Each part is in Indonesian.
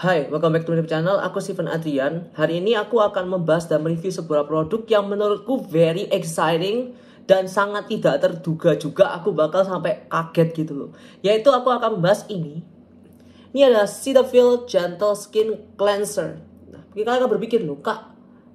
Hai, welcome back to my channel. Aku Steven Adrian. Hari ini aku akan membahas dan mereview sebuah produk yang menurutku very exciting dan sangat tidak terduga juga aku bakal sampai kaget gitu loh. Yaitu aku akan membahas ini. Ini adalah Cetaphil Gentle Skin Cleanser. Nah, kalian akan berpikir loh, Kak,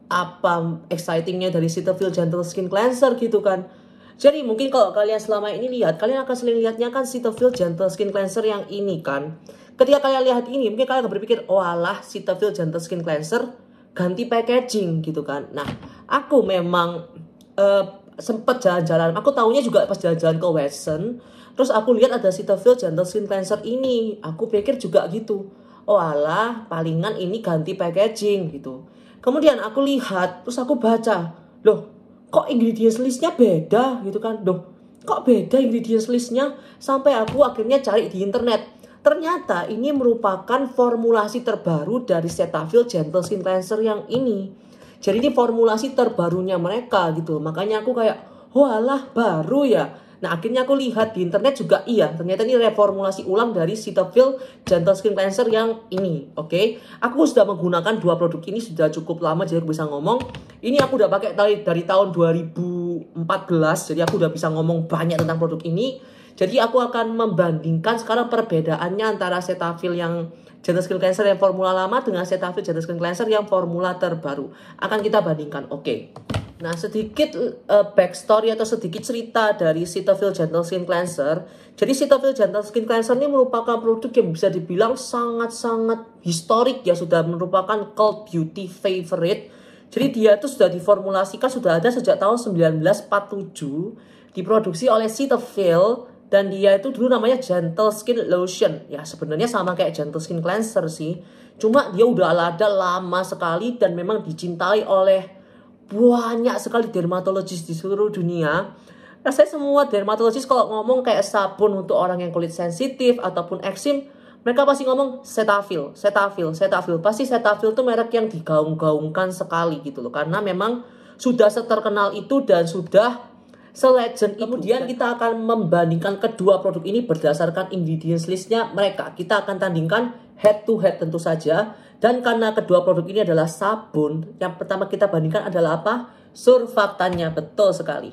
apa excitingnya dari Cetaphil Gentle Skin Cleanser gitu kan? Jadi mungkin kalau kalian selama ini lihat, kalian akan sering lihatnya kan Cetaphil Gentle Skin Cleanser yang ini kan. Ketika kalian lihat ini, mungkin kalian akan berpikir, oh alah Cetaphil Gentle Skin Cleanser ganti packaging gitu kan. Nah, aku memang uh, sempet jalan-jalan. Aku tahunya juga pas jalan-jalan ke Western. Terus aku lihat ada Cetaphil Gentle Skin Cleanser ini. Aku pikir juga gitu. Oh alah, palingan ini ganti packaging gitu. Kemudian aku lihat, terus aku baca. Loh, kok ingredients listnya beda gitu kan dong kok beda ingredients listnya sampai aku akhirnya cari di internet ternyata ini merupakan formulasi terbaru dari Cetaphil Gentle Skin Cleanser yang ini jadi ini formulasi terbarunya mereka gitu makanya aku kayak walah oh baru ya Nah akhirnya aku lihat di internet juga iya ternyata ini reformulasi ulang dari Cetaphil Gentle Skin Cleanser yang ini. Oke, okay? aku sudah menggunakan dua produk ini sudah cukup lama jadi aku bisa ngomong. Ini aku udah pakai dari, dari tahun 2014 jadi aku udah bisa ngomong banyak tentang produk ini. Jadi aku akan membandingkan sekarang perbedaannya antara Cetaphil yang Gentle Skin Cleanser yang formula lama dengan Cetaphil Gentle Skin Cleanser yang formula terbaru. Akan kita bandingkan. Oke. Okay. Nah, sedikit uh, backstory atau sedikit cerita dari Cetaphil Gentle Skin Cleanser. Jadi Cetaphil Gentle Skin Cleanser ini merupakan produk yang bisa dibilang sangat-sangat historik ya, sudah merupakan cult beauty favorite. Jadi dia itu sudah diformulasikan sudah ada sejak tahun 1947, diproduksi oleh Cetaphil dan dia itu dulu namanya Gentle Skin Lotion. Ya, sebenarnya sama kayak Gentle Skin Cleanser sih. Cuma dia udah ada lama sekali dan memang dicintai oleh banyak sekali dermatologis di seluruh dunia rasanya nah, semua dermatologis kalau ngomong kayak sabun untuk orang yang kulit sensitif ataupun eksim, mereka pasti ngomong setafil, setafil, setafil. Pasti setafil itu merek yang digaung-gaungkan sekali gitu loh. Karena memang sudah seterkenal itu dan sudah selegend. Kemudian kita akan membandingkan kedua produk ini berdasarkan ingredients listnya mereka. Kita akan tandingkan head to head tentu saja. Dan karena kedua produk ini adalah sabun, yang pertama kita bandingkan adalah apa? Surfaktannya, betul sekali.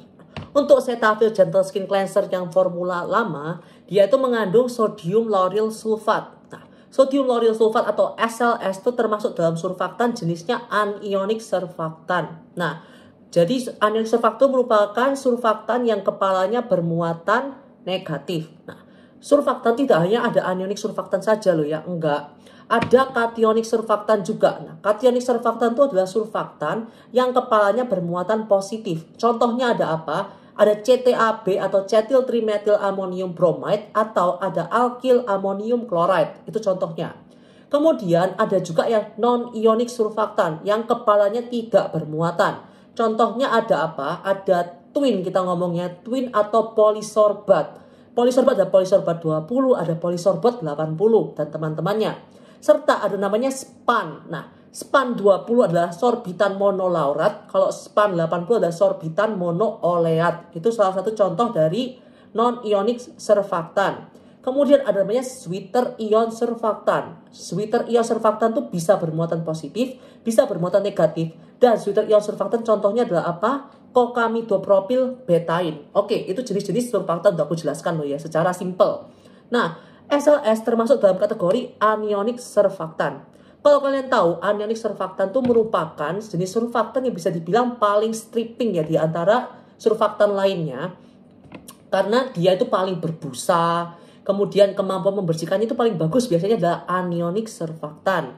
Untuk Cetaphil Gentle Skin Cleanser yang formula lama, dia itu mengandung sodium lauryl sulfat. Nah, sodium lauryl sulfat atau SLS itu termasuk dalam surfaktan jenisnya anionic surfaktan. Nah, jadi anionic surfaktan merupakan surfaktan yang kepalanya bermuatan negatif. Nah, surfaktan tidak hanya ada anionic surfaktan saja loh ya, enggak. Ada kationik surfaktan juga. Nah, kationik surfaktan itu adalah surfaktan yang kepalanya bermuatan positif. Contohnya ada apa? Ada CTAB atau cetyl trimethyl amonium bromide atau ada alkil amonium chloride. Itu contohnya. Kemudian ada juga yang non-ionik surfaktan yang kepalanya tidak bermuatan. Contohnya ada apa? Ada twin, kita ngomongnya twin atau polisorbat. Polisorbat ada polisorbat 20, ada polisorbat 80 dan teman-temannya serta ada namanya span. Nah, span 20 adalah sorbitan monolaurat, kalau span 80 adalah sorbitan monooleat. Itu salah satu contoh dari non-ionic surfaktan. Kemudian ada namanya sweeter ion surfaktan. Sweeter ion surfaktan itu bisa bermuatan positif, bisa bermuatan negatif. Dan sweeter ion surfaktan contohnya adalah apa? Kokamidopropil betain. Oke, itu jenis-jenis surfaktan udah aku jelaskan loh ya secara simple. Nah, SLS termasuk dalam kategori anionik surfaktan. Kalau kalian tahu, anionik surfaktan itu merupakan jenis surfaktan yang bisa dibilang paling stripping ya di antara surfaktan lainnya. Karena dia itu paling berbusa, kemudian kemampuan membersihkannya itu paling bagus biasanya adalah anionik surfaktan.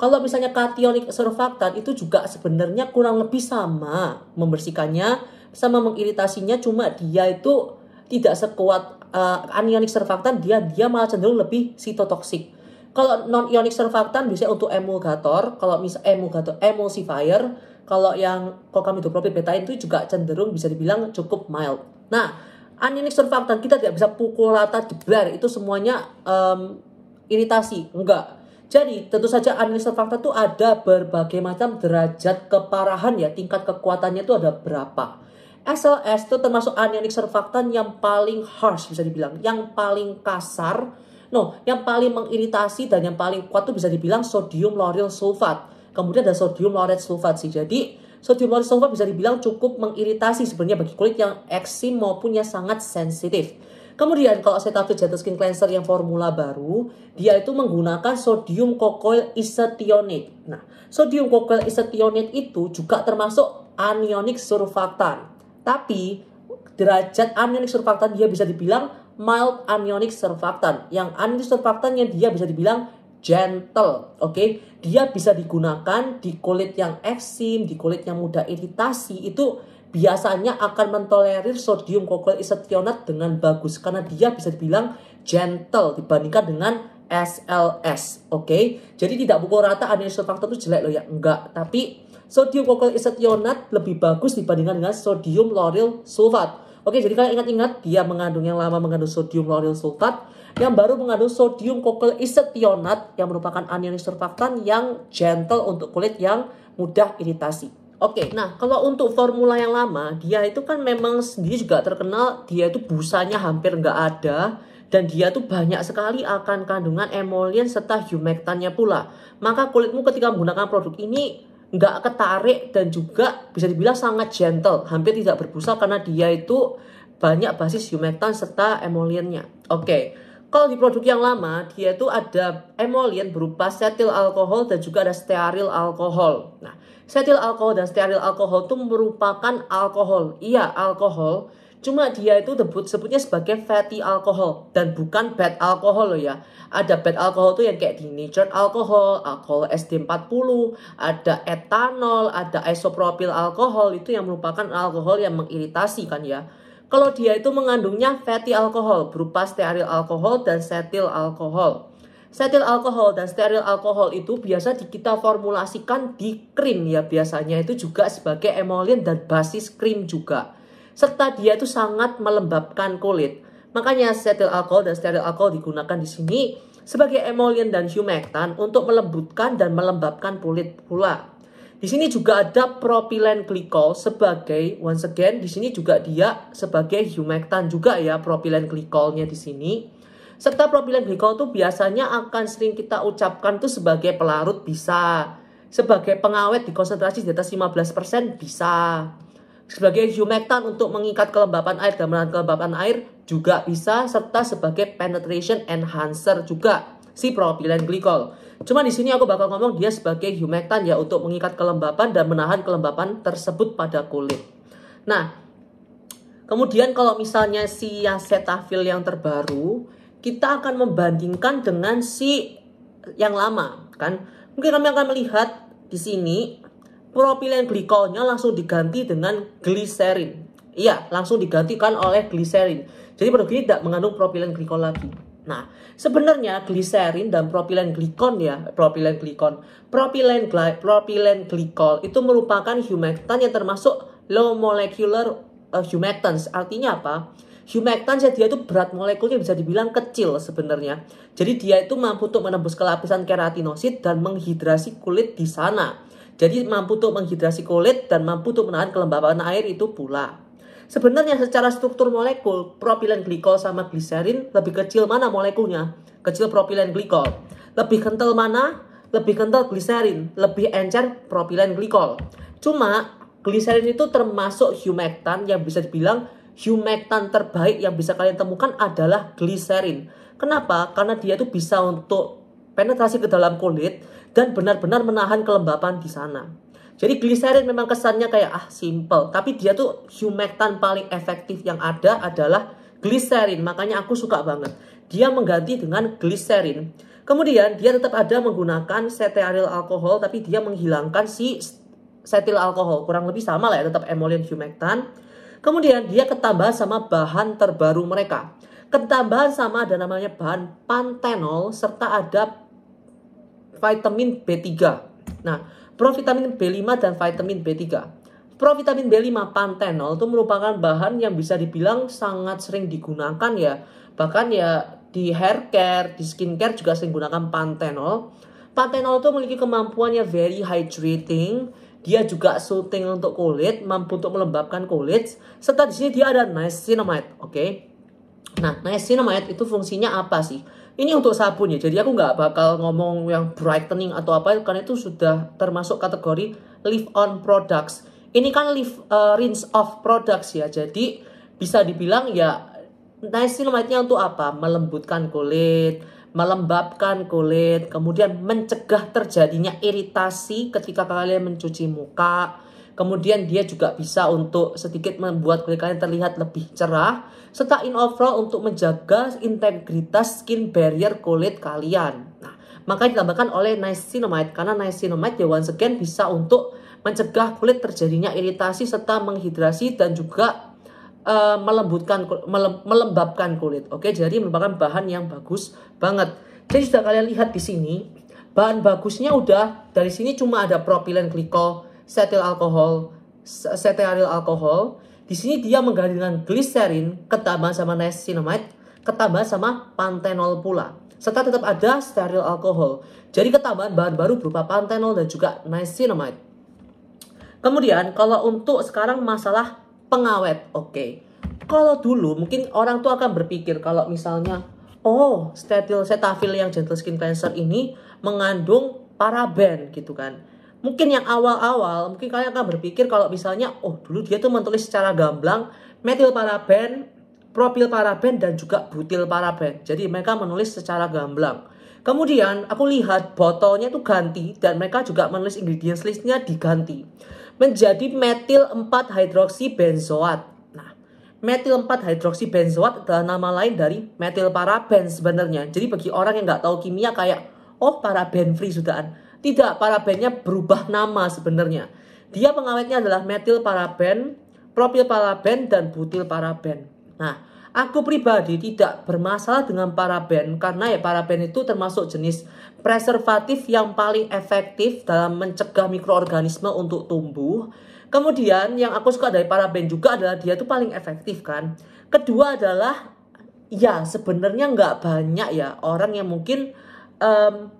Kalau misalnya kationik surfaktan itu juga sebenarnya kurang lebih sama membersihkannya, sama mengiritasinya, cuma dia itu tidak sekuat uh, anionic surfaktan dia dia malah cenderung lebih sitotoksik. Kalau non ionic surfaktan bisa untuk emulgator, kalau misal emulgator emulsifier, kalau yang kokamidopropil beta itu juga cenderung bisa dibilang cukup mild. Nah, anionic surfaktan kita tidak bisa pukul rata jeblar itu semuanya um, iritasi, enggak. Jadi tentu saja anionic surfaktan itu ada berbagai macam derajat keparahan ya, tingkat kekuatannya itu ada berapa. SLS itu termasuk anionic surfaktan yang paling harsh bisa dibilang, yang paling kasar, no, yang paling mengiritasi dan yang paling kuat itu bisa dibilang sodium lauryl sulfat. Kemudian ada sodium lauryl sulfat sih. Jadi sodium lauryl sulfat bisa dibilang cukup mengiritasi sebenarnya bagi kulit yang eksim maupun yang sangat sensitif. Kemudian kalau saya tahu gentle skin cleanser yang formula baru, dia itu menggunakan sodium kokoil isotionate. Nah, sodium kokoil isotionate itu juga termasuk anionic surfaktan. Tapi derajat anionic surfaktan dia bisa dibilang mild anionic surfaktan. Yang anionic yang dia bisa dibilang gentle, oke? Okay? Dia bisa digunakan di kulit yang eksim, di kulit yang mudah iritasi itu biasanya akan mentolerir sodium kokol isotionat dengan bagus karena dia bisa dibilang gentle dibandingkan dengan SLS, oke? Okay? Jadi tidak pukul rata anionic surfaktan itu jelek loh ya, enggak. Tapi sodium kokol isetionat lebih bagus dibandingkan dengan sodium lauryl sulfat. Oke, jadi kalian ingat-ingat dia mengandung yang lama mengandung sodium lauryl sulfat, yang baru mengandung sodium kokol isetionat yang merupakan anion surfaktan yang gentle untuk kulit yang mudah iritasi. Oke, nah kalau untuk formula yang lama, dia itu kan memang sendiri juga terkenal, dia itu busanya hampir nggak ada, dan dia itu banyak sekali akan kandungan emolien serta humectannya pula. Maka kulitmu ketika menggunakan produk ini nggak ketarik dan juga bisa dibilang sangat gentle, hampir tidak berbusa karena dia itu banyak basis humectant serta emoliennya. Oke, okay. kalau di produk yang lama dia itu ada emolien berupa setil alkohol dan juga ada steril alkohol. Nah, setil alkohol dan steril alkohol itu merupakan alkohol, iya alkohol Cuma dia itu debut sebutnya sebagai fatty alcohol dan bukan bad alcohol loh ya. Ada bad alcohol tuh yang kayak di denatured alcohol, alcohol SD40, ada etanol, ada isopropyl alcohol itu yang merupakan alkohol yang mengiritasi kan ya. Kalau dia itu mengandungnya fatty alcohol berupa steril alkohol dan setil alkohol. Setil alkohol dan steril alkohol itu biasa di kita formulasikan di krim ya biasanya itu juga sebagai emolien dan basis krim juga serta dia itu sangat melembabkan kulit. Makanya stetil alkohol dan steril alkohol digunakan di sini sebagai emolien dan humectant untuk melembutkan dan melembabkan kulit pula. Di sini juga ada propilen glikol sebagai once again di sini juga dia sebagai humectant juga ya propilen glikolnya di sini. Serta propilen glikol itu biasanya akan sering kita ucapkan itu sebagai pelarut bisa, sebagai pengawet di konsentrasi di atas 15% bisa sebagai humectant untuk mengikat kelembapan air dan menahan kelembapan air juga bisa serta sebagai penetration enhancer juga si propylene glycol. Cuma di sini aku bakal ngomong dia sebagai humectant ya untuk mengikat kelembapan dan menahan kelembapan tersebut pada kulit. Nah, kemudian kalau misalnya si acetafil yang terbaru, kita akan membandingkan dengan si yang lama kan. Mungkin kami akan melihat di sini propilen glikolnya langsung diganti dengan gliserin. Iya, langsung digantikan oleh gliserin. Jadi produk ini tidak mengandung propilen glikol lagi. Nah, sebenarnya gliserin dan propilen glikon ya, propilen glikon, propilen gli, propilen glikol itu merupakan humectant yang termasuk low molecular uh, humectants. Artinya apa? Humectant ya dia itu berat molekulnya bisa dibilang kecil sebenarnya. Jadi dia itu mampu untuk menembus ke lapisan keratinosit dan menghidrasi kulit di sana. Jadi mampu untuk menghidrasi kulit dan mampu untuk menahan kelembaban air itu pula. Sebenarnya secara struktur molekul, propilen glikol sama gliserin lebih kecil mana molekulnya? Kecil propilen glikol. Lebih kental mana? Lebih kental gliserin, lebih encer propilen glikol. Cuma gliserin itu termasuk humectant yang bisa dibilang humectant terbaik yang bisa kalian temukan adalah gliserin. Kenapa? Karena dia itu bisa untuk penetrasi ke dalam kulit dan benar-benar menahan kelembapan di sana. Jadi gliserin memang kesannya kayak ah simple, tapi dia tuh humectant paling efektif yang ada adalah gliserin. Makanya aku suka banget. Dia mengganti dengan gliserin. Kemudian dia tetap ada menggunakan cetyl alkohol tapi dia menghilangkan si cetyl alkohol. Kurang lebih sama lah ya, tetap emollient humectant. Kemudian dia ketambah sama bahan terbaru mereka. Ketambahan sama ada namanya bahan pantenol serta ada vitamin B3. Nah, provitamin B5 dan vitamin B3. Provitamin B5 pantenol itu merupakan bahan yang bisa dibilang sangat sering digunakan ya. Bahkan ya di hair care, di skincare juga sering gunakan pantenol. Pantenol itu memiliki kemampuan yang very hydrating. Dia juga soothing untuk kulit, mampu untuk melembabkan kulit. Setelah di sini dia ada niacinamide, oke? Okay? Nah, niacinamide itu fungsinya apa sih? Ini untuk sabun ya. Jadi aku nggak bakal ngomong yang brightening atau apa karena itu sudah termasuk kategori leave on products. Ini kan leave uh, eh, rinse off products ya. Jadi bisa dibilang ya nice nya untuk apa? Melembutkan kulit, melembabkan kulit, kemudian mencegah terjadinya iritasi ketika kalian mencuci muka Kemudian dia juga bisa untuk sedikit membuat kulit kalian terlihat lebih cerah. Serta in overall untuk menjaga integritas skin barrier kulit kalian. Nah, maka ditambahkan oleh niacinamide karena niacinamide ya once again bisa untuk mencegah kulit terjadinya iritasi serta menghidrasi dan juga uh, melembutkan melem, melembabkan kulit. Oke, jadi merupakan bahan yang bagus banget. Jadi sudah kalian lihat di sini, bahan bagusnya udah dari sini cuma ada propilen glikol setil alkohol, setil alkohol. Di sini dia mengganti dengan gliserin, ketambahan sama niacinamide, ketambahan sama pantenol pula. Serta tetap ada steril alkohol. Jadi ketambahan bahan baru berupa pantenol dan juga niacinamide. Kemudian kalau untuk sekarang masalah pengawet, oke. Okay. Kalau dulu mungkin orang tuh akan berpikir kalau misalnya, oh, steril setafil yang gentle skin cleanser ini mengandung paraben gitu kan mungkin yang awal-awal mungkin kalian akan berpikir kalau misalnya oh dulu dia tuh menulis secara gamblang metil paraben, propil paraben dan juga butil paraben. Jadi mereka menulis secara gamblang. Kemudian aku lihat botolnya itu ganti dan mereka juga menulis ingredients listnya diganti menjadi metil 4 hidroksi benzoat. Nah, metil 4 hidroksi benzoat adalah nama lain dari metil paraben sebenarnya. Jadi bagi orang yang nggak tahu kimia kayak oh paraben free sudahan tidak, parabennya berubah nama sebenarnya. Dia pengawetnya adalah metil paraben, propil paraben, dan butil paraben. Nah, aku pribadi tidak bermasalah dengan paraben karena ya paraben itu termasuk jenis preservatif yang paling efektif dalam mencegah mikroorganisme untuk tumbuh. Kemudian yang aku suka dari paraben juga adalah dia itu paling efektif kan. Kedua adalah ya sebenarnya nggak banyak ya orang yang mungkin um,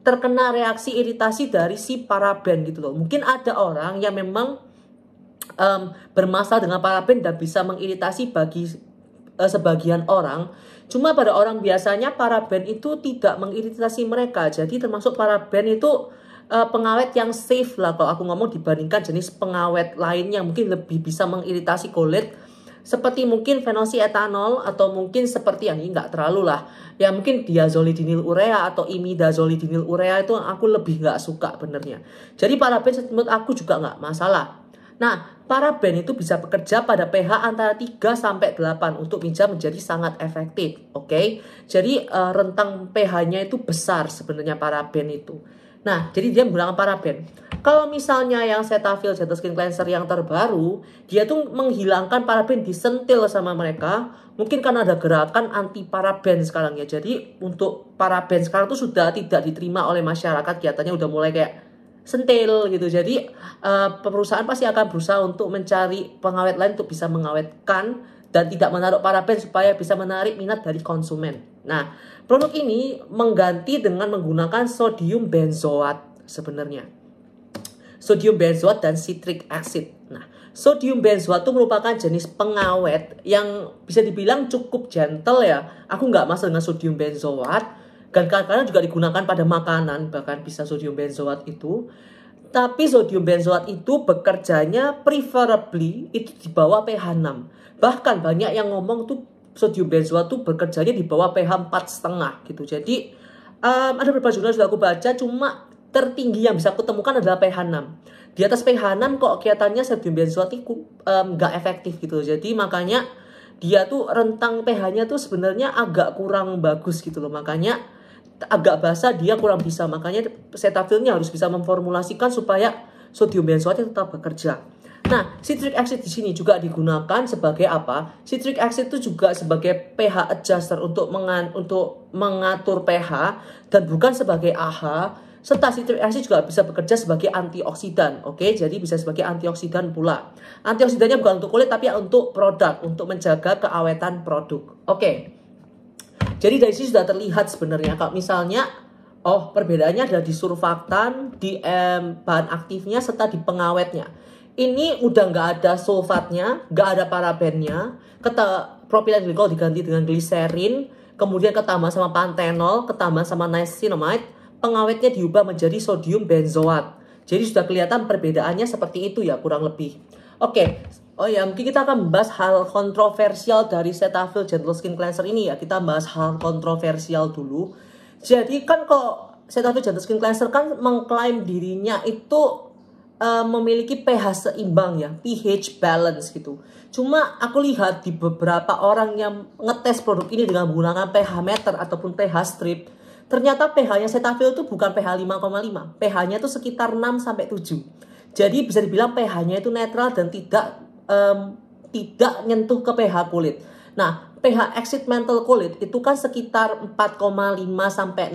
terkena reaksi iritasi dari si paraben gitu loh. Mungkin ada orang yang memang um, bermasalah dengan paraben dan bisa mengiritasi bagi uh, sebagian orang. Cuma pada orang biasanya paraben itu tidak mengiritasi mereka. Jadi termasuk paraben itu uh, pengawet yang safe lah kalau aku ngomong dibandingkan jenis pengawet lain yang mungkin lebih bisa mengiritasi kulit seperti mungkin etanol atau mungkin seperti yang ini nggak terlalu lah ya mungkin diazolidinil urea atau imidazolidinil urea itu aku lebih nggak suka benernya jadi paraben menurut aku juga nggak masalah nah paraben itu bisa bekerja pada pH antara 3 sampai 8 untuk bisa menjadi sangat efektif oke okay? jadi uh, rentang pH-nya itu besar sebenarnya paraben itu nah jadi dia menggunakan paraben kalau misalnya yang Cetaphil saya Skin Cleanser yang terbaru, dia tuh menghilangkan paraben disentil sama mereka. Mungkin karena ada gerakan anti paraben sekarang ya. Jadi untuk paraben sekarang tuh sudah tidak diterima oleh masyarakat. Kiatannya udah mulai kayak sentil gitu. Jadi uh, perusahaan pasti akan berusaha untuk mencari pengawet lain untuk bisa mengawetkan dan tidak menaruh paraben supaya bisa menarik minat dari konsumen. Nah, produk ini mengganti dengan menggunakan sodium benzoat sebenarnya sodium benzoat dan citric acid. Nah, sodium benzoat itu merupakan jenis pengawet yang bisa dibilang cukup gentle ya. Aku nggak masuk dengan sodium benzoat dan kadang-kadang juga digunakan pada makanan bahkan bisa sodium benzoat itu. Tapi sodium benzoat itu bekerjanya preferably itu di bawah pH 6. Bahkan banyak yang ngomong tuh sodium benzoat tuh bekerjanya di bawah pH 4,5 gitu. Jadi um, ada beberapa jurnal sudah aku baca cuma tertinggi yang bisa kutemukan adalah pH 6. Di atas pH 6 kok kelihatannya sodium itu nggak um, efektif gitu. loh Jadi makanya dia tuh rentang pH-nya tuh sebenarnya agak kurang bagus gitu loh. Makanya agak basa dia kurang bisa. Makanya setafilnya harus bisa memformulasikan supaya sodium benzoatnya tetap bekerja. Nah, citric acid di sini juga digunakan sebagai apa? Citric acid itu juga sebagai pH adjuster untuk mengan, untuk mengatur pH dan bukan sebagai AHA serta citric acid juga bisa bekerja sebagai antioksidan, oke? Okay? Jadi bisa sebagai antioksidan pula. Antioksidannya bukan untuk kulit tapi untuk produk, untuk menjaga keawetan produk. Oke. Okay. Jadi dari sini sudah terlihat sebenarnya kalau misalnya oh perbedaannya ada di surfaktan, di eh, bahan aktifnya serta di pengawetnya. Ini udah nggak ada sulfatnya, nggak ada parabennya, kata propilen glikol diganti dengan gliserin, kemudian ketambah sama pantenol, ketambah sama niacinamide, pengawetnya diubah menjadi sodium benzoat. Jadi sudah kelihatan perbedaannya seperti itu ya kurang lebih. Oke, okay. oh ya mungkin kita akan membahas hal kontroversial dari Cetaphil Gentle Skin Cleanser ini ya. Kita membahas hal kontroversial dulu. Jadi kan kalau Cetaphil Gentle Skin Cleanser kan mengklaim dirinya itu uh, memiliki pH seimbang ya, pH balance gitu. Cuma aku lihat di beberapa orang yang ngetes produk ini dengan menggunakan pH meter ataupun pH strip, Ternyata pH-nya setafil itu bukan pH 5,5. pH-nya itu sekitar 6 sampai 7. Jadi bisa dibilang pH-nya itu netral dan tidak um, tidak nyentuh ke pH kulit. Nah, pH exit mental kulit itu kan sekitar 4,5 sampai 6,5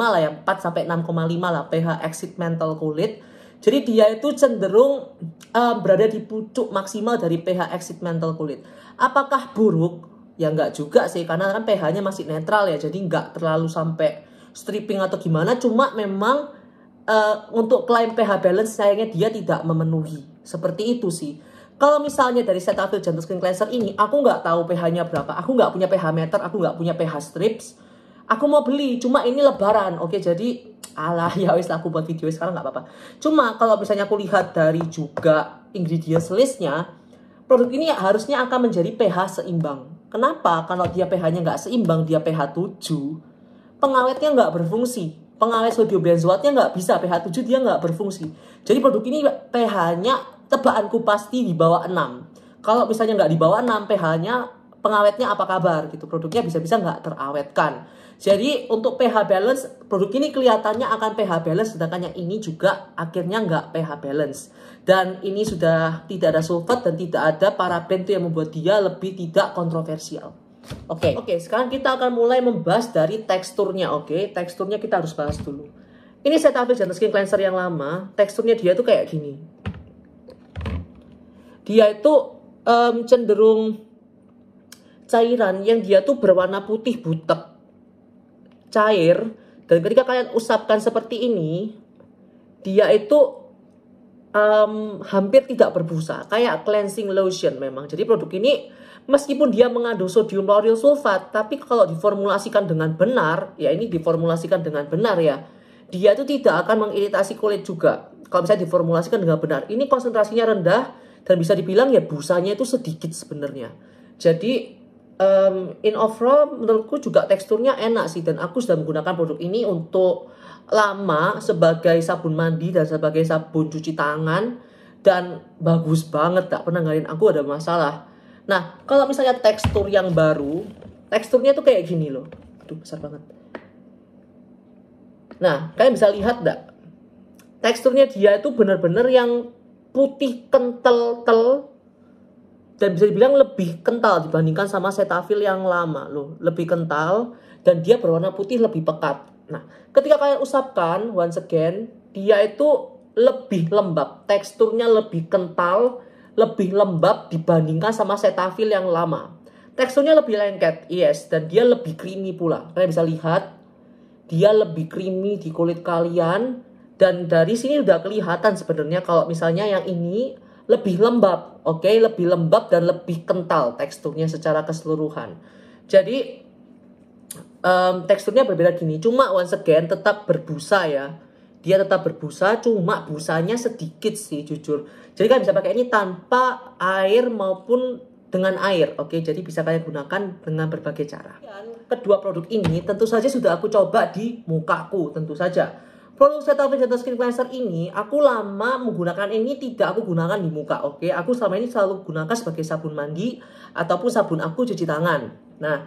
lah ya, 4 sampai 6,5 lah pH exit mental kulit. Jadi dia itu cenderung uh, berada di pucuk maksimal dari pH exit mental kulit. Apakah buruk? ya nggak juga sih karena kan pH-nya masih netral ya jadi nggak terlalu sampai stripping atau gimana cuma memang uh, untuk klaim pH balance sayangnya dia tidak memenuhi seperti itu sih kalau misalnya dari Cetaphil Gentle Skin Cleanser ini aku nggak tahu pH-nya berapa aku nggak punya pH meter aku nggak punya pH strips aku mau beli cuma ini lebaran oke jadi alah ya wis aku buat video sekarang nggak apa-apa cuma kalau misalnya aku lihat dari juga ingredients listnya produk ini harusnya akan menjadi pH seimbang Kenapa? Kalau dia pH-nya nggak seimbang, dia pH 7, pengawetnya nggak berfungsi. Pengawet sodium benzoatnya nggak bisa, pH 7 dia nggak berfungsi. Jadi produk ini pH-nya tebaanku pasti di bawah 6. Kalau misalnya nggak di bawah 6, pH-nya pengawetnya apa kabar gitu produknya bisa-bisa nggak terawetkan jadi untuk pH balance produk ini kelihatannya akan pH balance sedangkan yang ini juga akhirnya nggak pH balance dan ini sudah tidak ada sulfat dan tidak ada paraben yang membuat dia lebih tidak kontroversial oke okay. oke okay, sekarang kita akan mulai membahas dari teksturnya oke okay? teksturnya kita harus bahas dulu ini saya tampil jantung skin cleanser yang lama teksturnya dia tuh kayak gini dia itu um, cenderung cairan yang dia tuh berwarna putih butek cair dan ketika kalian usapkan seperti ini dia itu um, hampir tidak berbusa kayak cleansing lotion memang jadi produk ini meskipun dia mengandung sodium lauryl sulfat tapi kalau diformulasikan dengan benar ya ini diformulasikan dengan benar ya dia itu tidak akan mengiritasi kulit juga kalau misalnya diformulasikan dengan benar ini konsentrasinya rendah dan bisa dibilang ya busanya itu sedikit sebenarnya jadi um, in overall menurutku juga teksturnya enak sih dan aku sudah menggunakan produk ini untuk lama sebagai sabun mandi dan sebagai sabun cuci tangan dan bagus banget tak pernah ngalin aku ada masalah nah kalau misalnya tekstur yang baru teksturnya tuh kayak gini loh aduh besar banget nah kalian bisa lihat tak teksturnya dia itu bener-bener yang putih kental tel dan bisa dibilang lebih kental dibandingkan sama cetaphil yang lama loh lebih kental dan dia berwarna putih lebih pekat nah ketika kalian usapkan once again dia itu lebih lembab teksturnya lebih kental lebih lembab dibandingkan sama cetaphil yang lama teksturnya lebih lengket yes dan dia lebih creamy pula kalian bisa lihat dia lebih creamy di kulit kalian dan dari sini udah kelihatan sebenarnya kalau misalnya yang ini lebih lembab, oke, okay? lebih lembab dan lebih kental teksturnya secara keseluruhan. Jadi um, teksturnya berbeda gini, cuma once again tetap berbusa ya. Dia tetap berbusa, cuma busanya sedikit sih jujur. Jadi kalian bisa pakai ini tanpa air maupun dengan air, oke. Okay? Jadi bisa kalian gunakan dengan berbagai cara. Iya. kedua produk ini tentu saja sudah aku coba di mukaku, tentu saja Produk saya up digital skin cleanser ini, aku lama menggunakan eh, ini tidak aku gunakan di muka, oke? Okay? Aku selama ini selalu gunakan sebagai sabun mandi ataupun sabun aku cuci tangan. Nah,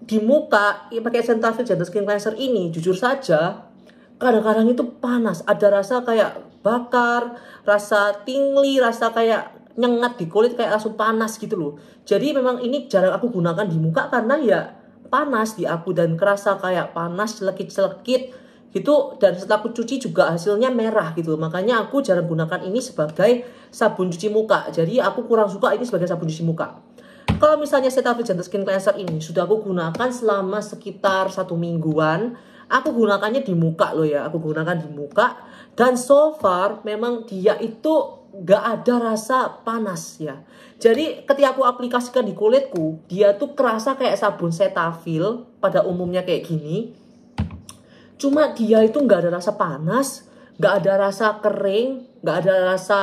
di muka ya, pakai Cetaphil Gentle Skin Cleanser ini, jujur saja, kadang-kadang itu panas, ada rasa kayak bakar, rasa tingli, rasa kayak nyengat di kulit kayak langsung panas gitu loh. Jadi memang ini jarang aku gunakan di muka karena ya panas di aku dan kerasa kayak panas, lekit-lekit itu dan setelah aku cuci juga hasilnya merah gitu makanya aku jarang gunakan ini sebagai sabun cuci muka jadi aku kurang suka ini sebagai sabun cuci muka kalau misalnya Cetaphil Gentle Skin Cleanser ini sudah aku gunakan selama sekitar satu mingguan aku gunakannya di muka loh ya aku gunakan di muka dan so far memang dia itu gak ada rasa panas ya jadi ketika aku aplikasikan di kulitku dia tuh kerasa kayak sabun Cetaphil pada umumnya kayak gini cuma dia itu nggak ada rasa panas nggak ada rasa kering nggak ada rasa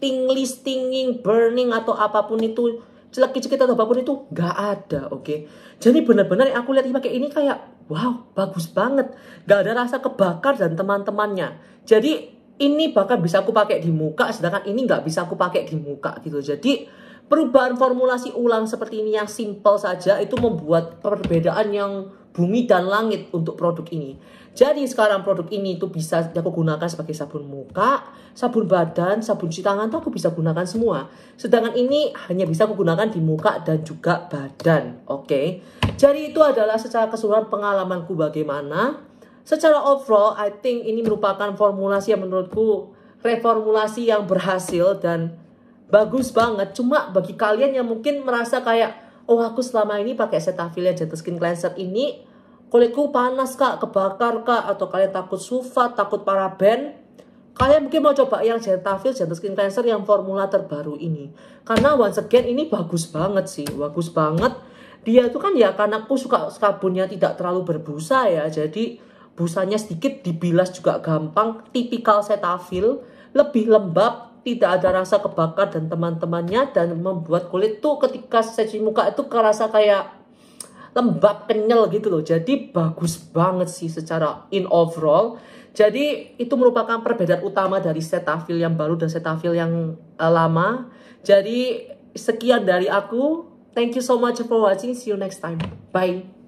tingli stinging burning atau apapun itu celek kita atau apapun itu nggak ada oke okay? jadi benar-benar yang aku lihat pakai ini kayak wow bagus banget nggak ada rasa kebakar dan teman-temannya jadi ini bahkan bisa aku pakai di muka sedangkan ini nggak bisa aku pakai di muka gitu jadi perubahan formulasi ulang seperti ini yang simple saja itu membuat perbedaan yang bumi dan langit untuk produk ini. Jadi sekarang produk ini itu bisa aku gunakan sebagai sabun muka, sabun badan, sabun cuci tangan tuh aku bisa gunakan semua. Sedangkan ini hanya bisa aku gunakan di muka dan juga badan. Oke. Okay? Jadi itu adalah secara keseluruhan pengalamanku bagaimana. Secara overall, I think ini merupakan formulasi yang menurutku reformulasi yang berhasil dan bagus banget. Cuma bagi kalian yang mungkin merasa kayak, oh aku selama ini pakai Cetaphil Gentle Skin Cleanser ini, kulitku panas kak, kebakar kak, atau kalian takut sulfat, takut paraben, kalian mungkin mau coba yang Cetaphil Gentle Skin Cleanser yang formula terbaru ini. Karena once again ini bagus banget sih, bagus banget. Dia itu kan ya karena aku suka sabunnya tidak terlalu berbusa ya, jadi busanya sedikit dibilas juga gampang, tipikal Cetaphil, lebih lembab, tidak ada rasa kebakar dan teman-temannya dan membuat kulit tuh ketika saya cuci muka itu kerasa kayak lembab kenyal gitu loh. Jadi bagus banget sih secara in overall. Jadi itu merupakan perbedaan utama dari setafil yang baru dan setafil yang uh, lama. Jadi sekian dari aku. Thank you so much for watching. See you next time. Bye.